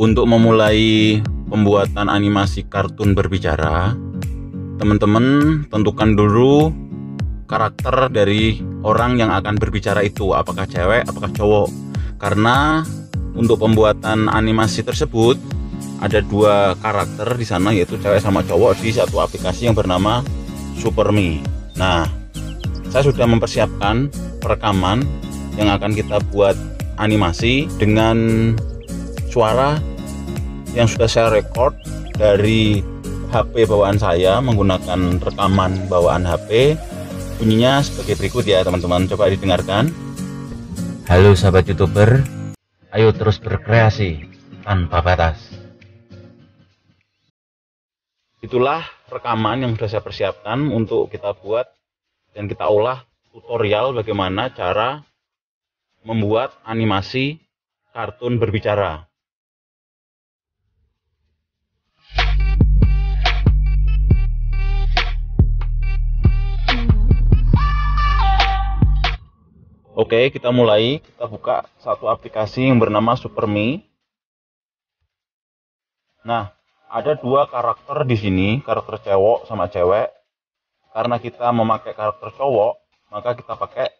untuk memulai pembuatan animasi kartun berbicara, teman-teman tentukan dulu karakter dari orang yang akan berbicara itu, apakah cewek, apakah cowok. Karena untuk pembuatan animasi tersebut ada dua karakter di sana yaitu cewek sama cowok di satu aplikasi yang bernama Superme. Nah, saya sudah mempersiapkan perekaman yang akan kita buat animasi dengan suara yang sudah saya record dari HP bawaan saya menggunakan rekaman bawaan HP bunyinya sebagai berikut ya teman-teman coba didengarkan halo sahabat youtuber ayo terus berkreasi tanpa batas itulah rekaman yang sudah saya persiapkan untuk kita buat dan kita olah tutorial bagaimana cara membuat animasi kartun berbicara Oke, kita mulai. Kita buka satu aplikasi yang bernama SuperMe. Nah, ada dua karakter di sini, karakter cowok sama cewek. Karena kita memakai karakter cowok, maka kita pakai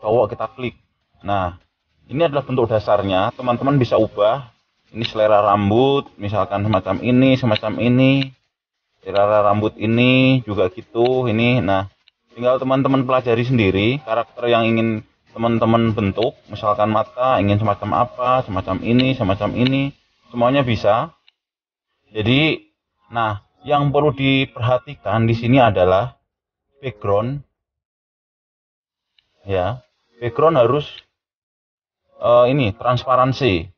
cowok kita klik. Nah, ini adalah bentuk dasarnya. Teman-teman bisa ubah. Ini selera rambut, misalkan semacam ini, semacam ini. Selera rambut ini juga gitu, ini. Nah, tinggal teman-teman pelajari sendiri karakter yang ingin teman-teman bentuk misalkan mata ingin semacam apa semacam ini semacam ini semuanya bisa jadi nah yang perlu diperhatikan di sini adalah background ya background harus uh, ini transparansi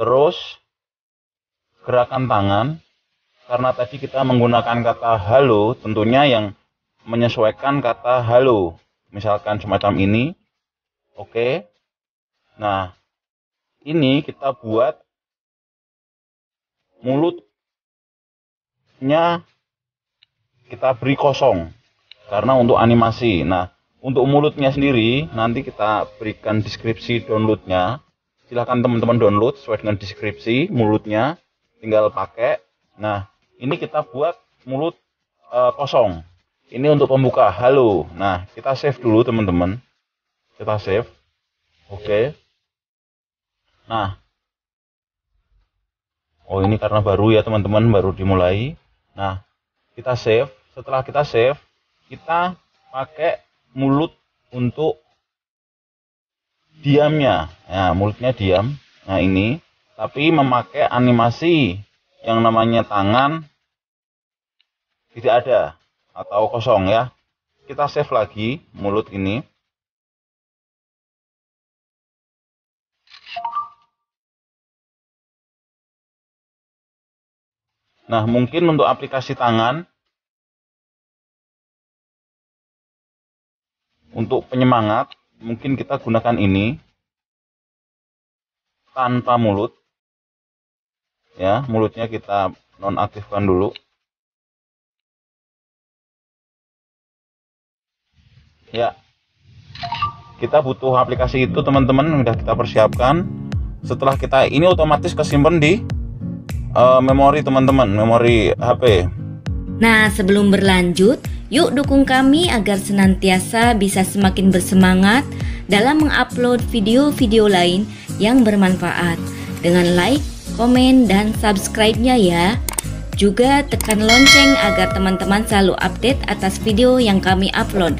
terus gerakan tangan karena tadi kita menggunakan kata halo tentunya yang menyesuaikan kata halo. Misalkan semacam ini. Oke. Okay. Nah, ini kita buat mulutnya kita beri kosong karena untuk animasi. Nah, untuk mulutnya sendiri nanti kita berikan deskripsi downloadnya. Silahkan teman-teman download sesuai dengan deskripsi mulutnya. Tinggal pakai. Nah, ini kita buat mulut e, kosong. Ini untuk pembuka halo. Nah, kita save dulu teman-teman. Kita save. Oke. Okay. Nah. Oh, ini karena baru ya teman-teman, baru dimulai. Nah, kita save. Setelah kita save, kita pakai mulut untuk diamnya. Nah, mulutnya diam. Nah, ini tapi memakai animasi yang namanya tangan tidak ada atau kosong ya. Kita save lagi mulut ini. Nah, mungkin untuk aplikasi tangan untuk penyemangat mungkin kita gunakan ini tanpa mulut ya mulutnya kita nonaktifkan dulu ya kita butuh aplikasi itu teman-teman sudah kita persiapkan setelah kita ini otomatis kesimpan di uh, memori teman-teman memori HP nah sebelum berlanjut yuk dukung kami agar senantiasa bisa semakin bersemangat dalam mengupload video-video lain yang bermanfaat dengan like, komen, dan subscribe-nya ya. Juga tekan lonceng agar teman-teman selalu update atas video yang kami upload.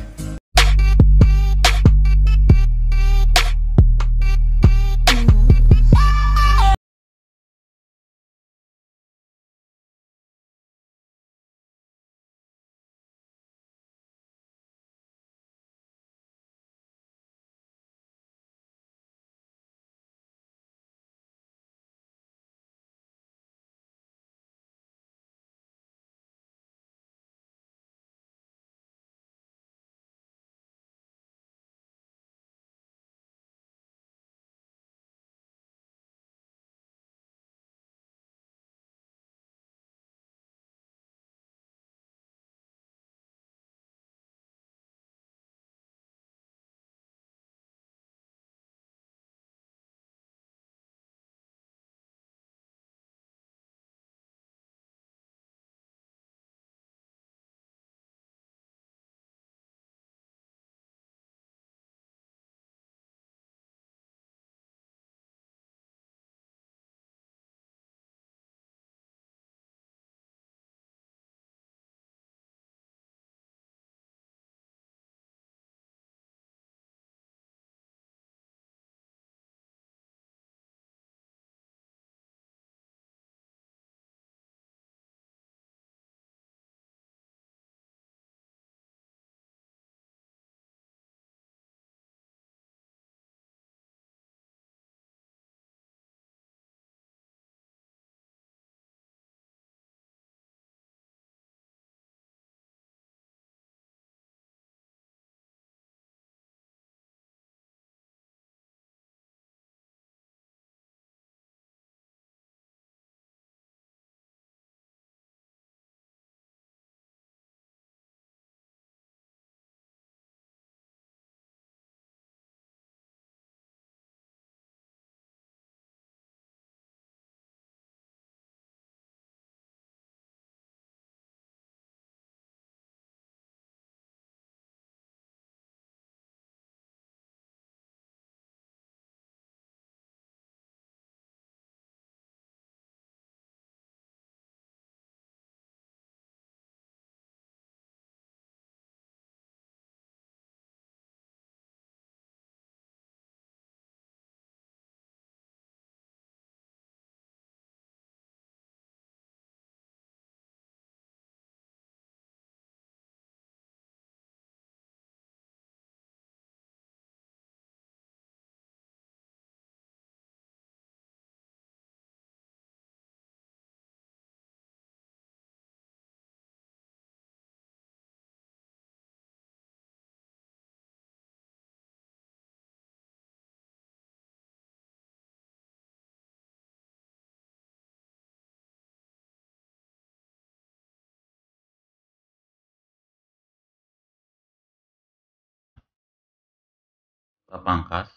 kita pangkas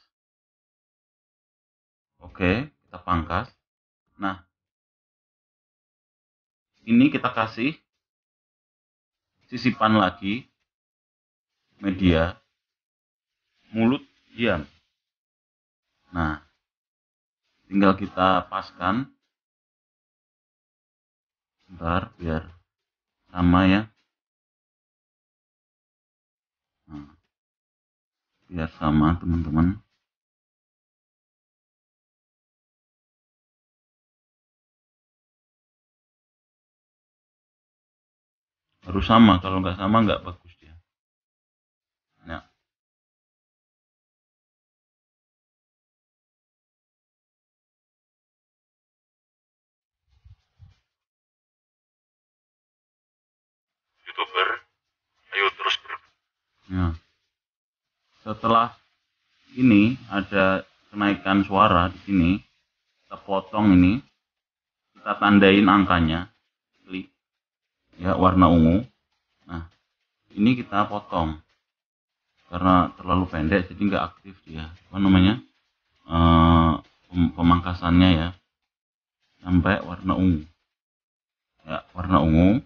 oke kita pangkas nah ini kita kasih sisipan lagi media mulut diam nah tinggal kita paskan sebentar biar sama ya biar sama teman-teman harus sama kalau nggak sama nggak bagus setelah ini ada kenaikan suara di sini kita potong ini kita tandain angkanya klik ya warna ungu nah ini kita potong karena terlalu pendek jadi nggak aktif dia apa namanya e, pemangkasannya ya sampai warna ungu ya warna ungu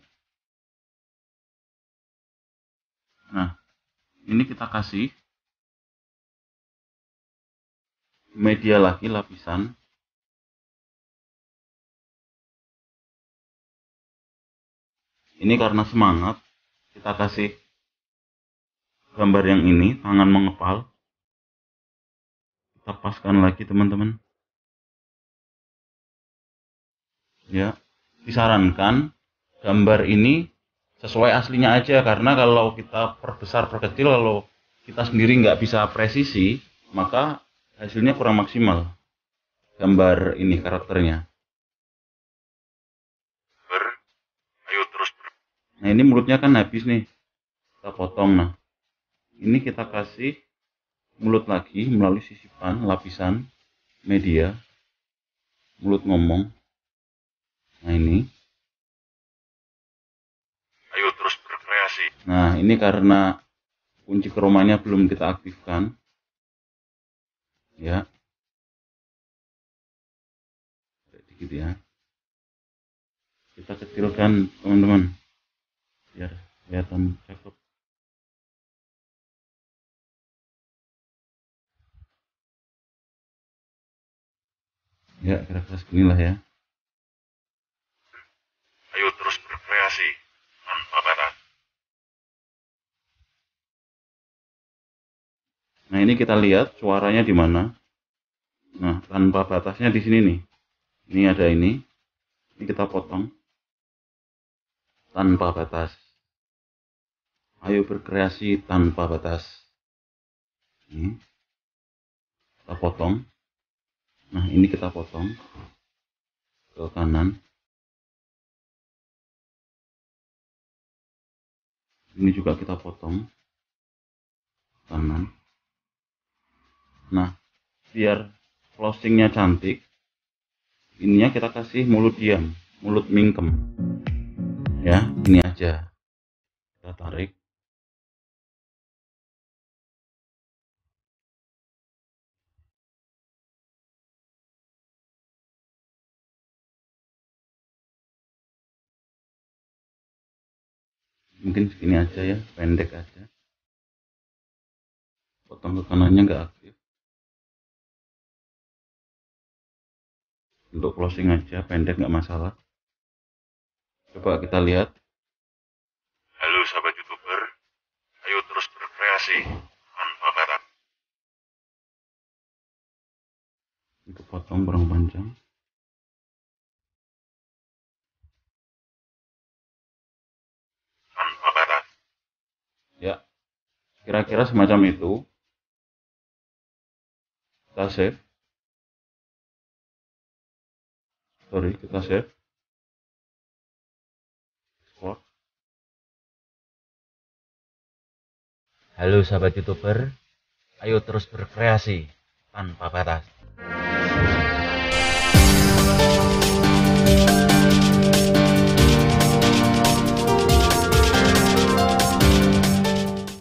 nah ini kita kasih media lagi lapisan ini karena semangat kita kasih gambar yang ini tangan mengepal kita paskan lagi teman-teman ya disarankan gambar ini sesuai aslinya aja karena kalau kita perbesar perkecil kalau kita sendiri nggak bisa presisi maka hasilnya kurang maksimal gambar ini karakternya. ayo terus. Ber. Nah ini mulutnya kan habis nih, kita potong. Nah ini kita kasih mulut lagi melalui sisipan lapisan media mulut ngomong. Nah ini. Ayo terus berkreasi. Nah ini karena kunci kromanya belum kita aktifkan ya sedikit ya kita kecilkan teman-teman biar kelihatan cakep ya kira-kira lah ya ayo terus berkreasi tanpa batas Nah, ini kita lihat suaranya di mana. Nah, tanpa batasnya di sini nih. Ini ada ini. Ini kita potong. Tanpa batas. Ayo berkreasi tanpa batas. Ini. Kita potong. Nah, ini kita potong ke kanan. Ini juga kita potong kanan nah biar closingnya cantik ininya kita kasih mulut diam mulut mingkem ya ini aja kita tarik mungkin segini aja ya pendek aja potong ke kanannya nggak aktif untuk closing aja pendek nggak masalah coba kita lihat halo sahabat youtuber ayo terus berkreasi tanpa batas itu potong kurang panjang tanpa batas ya kira-kira semacam itu kita save sorry kita save halo sahabat youtuber ayo terus berkreasi tanpa batas